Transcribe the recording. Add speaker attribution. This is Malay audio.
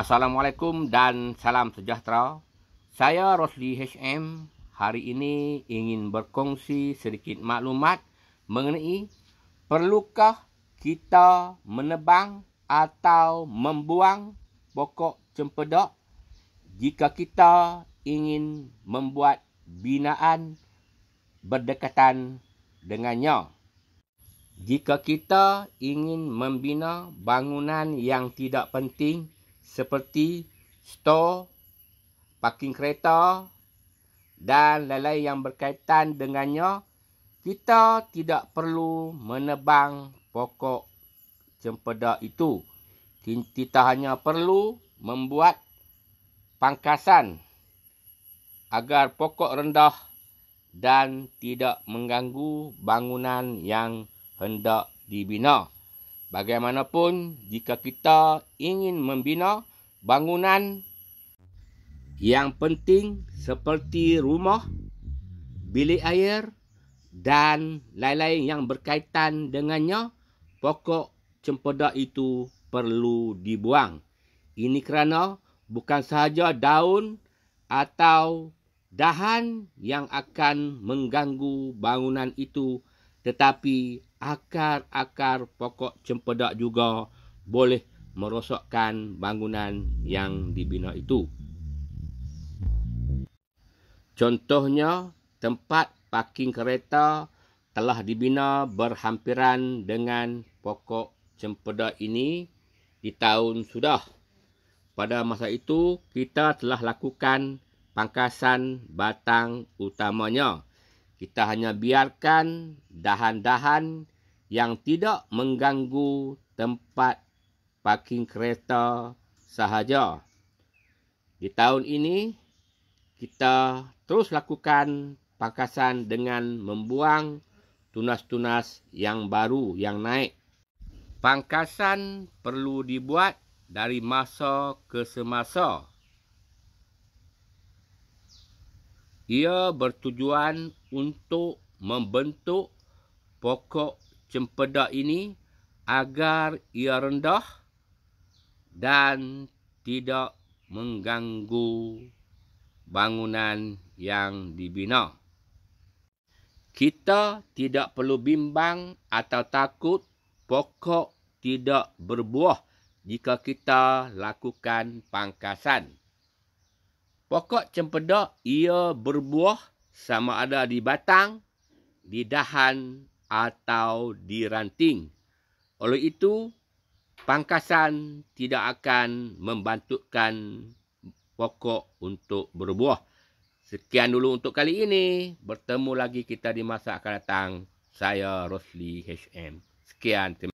Speaker 1: Assalamualaikum dan salam sejahtera. Saya Rosli HM. Hari ini ingin berkongsi sedikit maklumat mengenai perlukah kita menebang atau membuang pokok cempedak jika kita ingin membuat binaan berdekatan dengannya. Jika kita ingin membina bangunan yang tidak penting seperti store, parking kereta dan lain-lain yang berkaitan dengannya, kita tidak perlu menebang pokok cempedak itu. Kita hanya perlu membuat pangkasan agar pokok rendah dan tidak mengganggu bangunan yang hendak dibina. Bagaimanapun, jika kita ingin membina bangunan yang penting seperti rumah, bilik air dan lain-lain yang berkaitan dengannya, pokok cempedak itu perlu dibuang. Ini kerana bukan sahaja daun atau dahan yang akan mengganggu bangunan itu tetapi akar-akar pokok cempedak juga boleh merosokkan bangunan yang dibina itu. Contohnya, tempat parking kereta telah dibina berhampiran dengan pokok cempedak ini di tahun sudah. Pada masa itu, kita telah lakukan pangkasan batang utamanya kita hanya biarkan dahan-dahan yang tidak mengganggu tempat parking kereta sahaja. Di tahun ini, kita terus lakukan pangkasan dengan membuang tunas-tunas yang baru yang naik. Pangkasan perlu dibuat dari masa ke semasa. Ia bertujuan untuk membentuk pokok cempedak ini agar ia rendah dan tidak mengganggu bangunan yang dibina. Kita tidak perlu bimbang atau takut pokok tidak berbuah jika kita lakukan pangkasan. Pokok cempedak ia berbuah sama ada di batang, di dahan atau di ranting. Oleh itu, pangkasan tidak akan membantukan pokok untuk berbuah. Sekian dulu untuk kali ini. Bertemu lagi kita di masa akan datang. Saya Rosli HM. Sekian. Terima